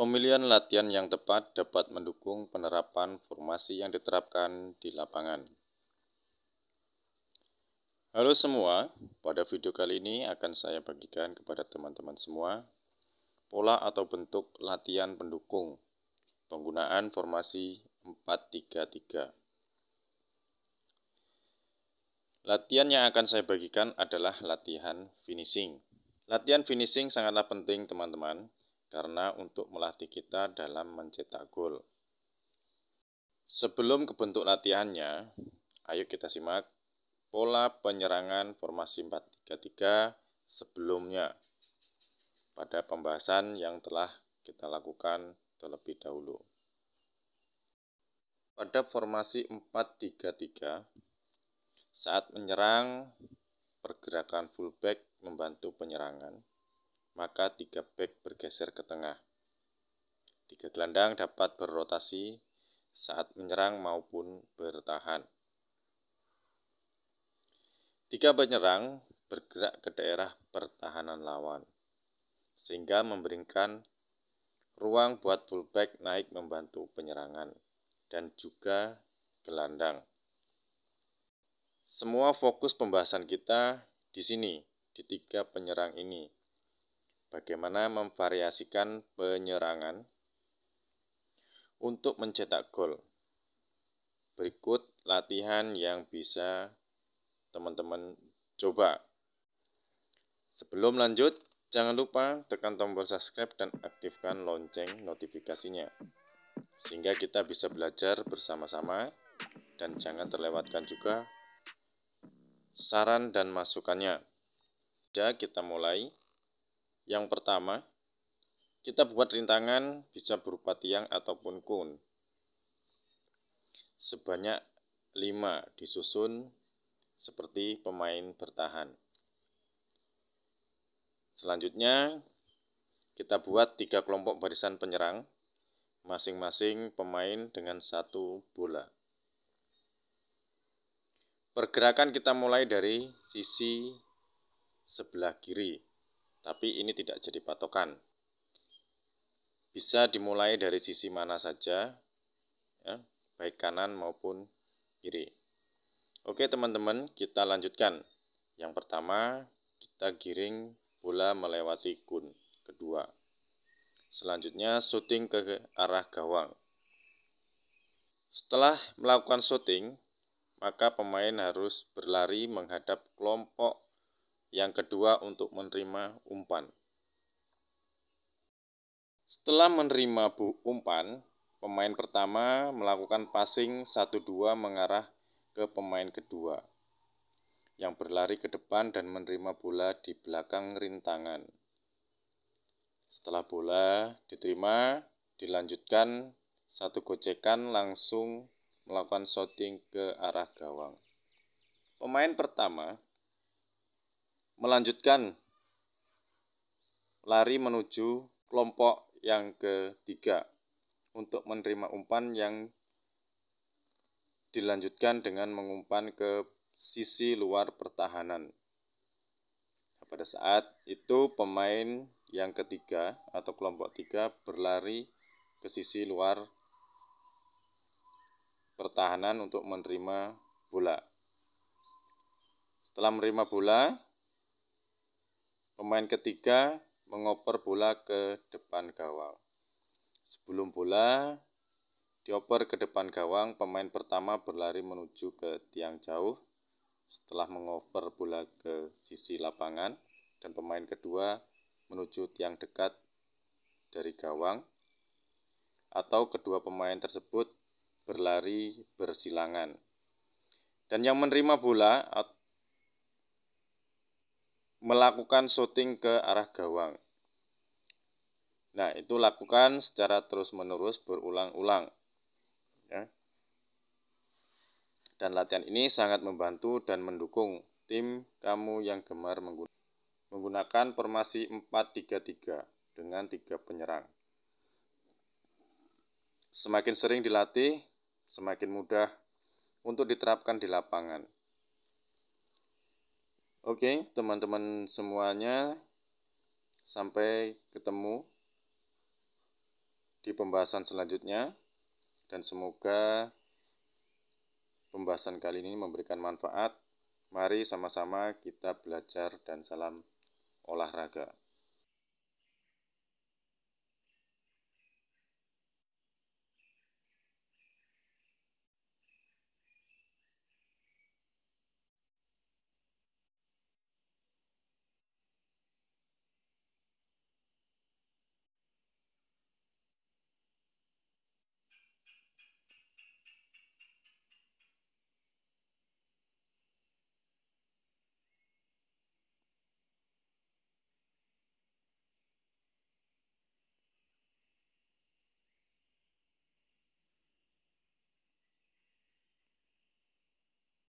Pemilihan latihan yang tepat dapat mendukung penerapan formasi yang diterapkan di lapangan. Halo semua, pada video kali ini akan saya bagikan kepada teman-teman semua pola atau bentuk latihan pendukung penggunaan formasi 433. Latihan yang akan saya bagikan adalah latihan finishing. Latihan finishing sangatlah penting, teman-teman, karena untuk melatih kita dalam mencetak gol. Sebelum ke bentuk latihannya, ayo kita simak pola penyerangan formasi 433 sebelumnya pada pembahasan yang telah kita lakukan terlebih dahulu. Pada formasi 433, saat menyerang, pergerakan fullback membantu penyerangan maka tiga back bergeser ke tengah. Tiga gelandang dapat berotasi saat menyerang maupun bertahan. Tiga penyerang bergerak ke daerah pertahanan lawan, sehingga memberikan ruang buat fullback naik membantu penyerangan dan juga gelandang. Semua fokus pembahasan kita di sini, di tiga penyerang ini, Bagaimana memvariasikan penyerangan untuk mencetak gol? Berikut latihan yang bisa teman-teman coba. Sebelum lanjut, jangan lupa tekan tombol subscribe dan aktifkan lonceng notifikasinya. Sehingga kita bisa belajar bersama-sama dan jangan terlewatkan juga saran dan masukannya. Ya, kita mulai. Yang pertama, kita buat rintangan bisa berupa tiang ataupun kun. Sebanyak 5 disusun seperti pemain bertahan. Selanjutnya, kita buat tiga kelompok barisan penyerang, masing-masing pemain dengan satu bola. Pergerakan kita mulai dari sisi sebelah kiri tapi ini tidak jadi patokan. Bisa dimulai dari sisi mana saja, ya, baik kanan maupun kiri. Oke teman-teman, kita lanjutkan. Yang pertama, kita giring bola melewati kun. Kedua, selanjutnya shooting ke arah gawang. Setelah melakukan shooting, maka pemain harus berlari menghadap kelompok yang kedua untuk menerima umpan. Setelah menerima bu umpan, pemain pertama melakukan passing 1-2 mengarah ke pemain kedua yang berlari ke depan dan menerima bola di belakang rintangan. Setelah bola diterima, dilanjutkan satu gocekan langsung melakukan shooting ke arah gawang. Pemain pertama melanjutkan lari menuju kelompok yang ketiga untuk menerima umpan yang dilanjutkan dengan mengumpan ke sisi luar pertahanan. Pada saat itu pemain yang ketiga atau kelompok tiga berlari ke sisi luar pertahanan untuk menerima bola. Setelah menerima bola, Pemain ketiga mengoper bola ke depan gawang. Sebelum bola dioper ke depan gawang, pemain pertama berlari menuju ke tiang jauh setelah mengoper bola ke sisi lapangan dan pemain kedua menuju tiang dekat dari gawang atau kedua pemain tersebut berlari bersilangan. Dan yang menerima bola melakukan shooting ke arah gawang. Nah, itu lakukan secara terus-menerus berulang-ulang. Ya. Dan latihan ini sangat membantu dan mendukung tim kamu yang gemar menggunakan formasi 4-3-3 dengan tiga penyerang. Semakin sering dilatih, semakin mudah untuk diterapkan di lapangan. Oke, teman-teman semuanya, sampai ketemu di pembahasan selanjutnya, dan semoga pembahasan kali ini memberikan manfaat. Mari sama-sama kita belajar dan salam olahraga.